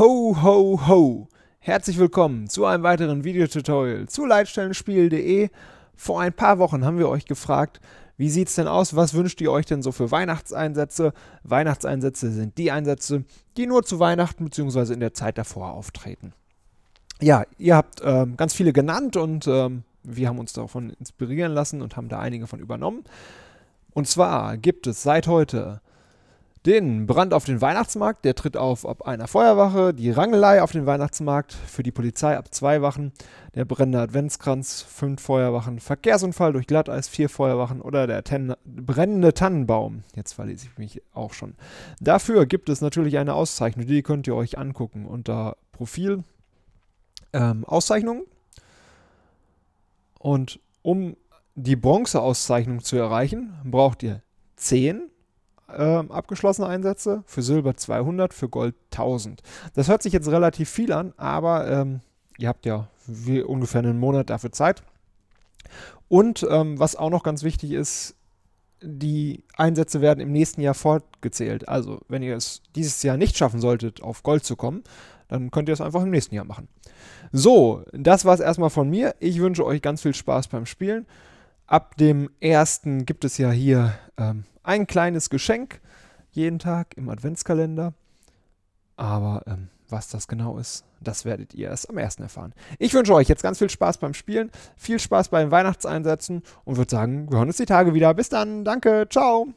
Ho, ho, ho! Herzlich willkommen zu einem weiteren Videotutorial zu leitstellenspiel.de. Vor ein paar Wochen haben wir euch gefragt, wie sieht es denn aus? Was wünscht ihr euch denn so für Weihnachtseinsätze? Weihnachtseinsätze sind die Einsätze, die nur zu Weihnachten bzw. in der Zeit davor auftreten. Ja, ihr habt ähm, ganz viele genannt und ähm, wir haben uns davon inspirieren lassen und haben da einige von übernommen. Und zwar gibt es seit heute den Brand auf den Weihnachtsmarkt, der tritt auf ab einer Feuerwache, die Rangelei auf den Weihnachtsmarkt, für die Polizei ab zwei Wachen, der brennende Adventskranz, fünf Feuerwachen, Verkehrsunfall durch Glatteis, vier Feuerwachen oder der Ten brennende Tannenbaum. Jetzt verlese ich mich auch schon. Dafür gibt es natürlich eine Auszeichnung, die könnt ihr euch angucken unter Profil ähm, Auszeichnungen. Und um die Bronzeauszeichnung zu erreichen, braucht ihr zehn ähm, abgeschlossene Einsätze, für Silber 200, für Gold 1000. Das hört sich jetzt relativ viel an, aber ähm, ihr habt ja ungefähr einen Monat dafür Zeit. Und ähm, was auch noch ganz wichtig ist, die Einsätze werden im nächsten Jahr fortgezählt. Also, wenn ihr es dieses Jahr nicht schaffen solltet, auf Gold zu kommen, dann könnt ihr es einfach im nächsten Jahr machen. So, das war es erstmal von mir. Ich wünsche euch ganz viel Spaß beim Spielen. Ab dem 1. gibt es ja hier ähm, ein kleines Geschenk jeden Tag im Adventskalender. Aber ähm, was das genau ist, das werdet ihr erst am 1. erfahren. Ich wünsche euch jetzt ganz viel Spaß beim Spielen, viel Spaß beim Weihnachtseinsätzen und würde sagen, wir hören uns die Tage wieder. Bis dann, danke, ciao.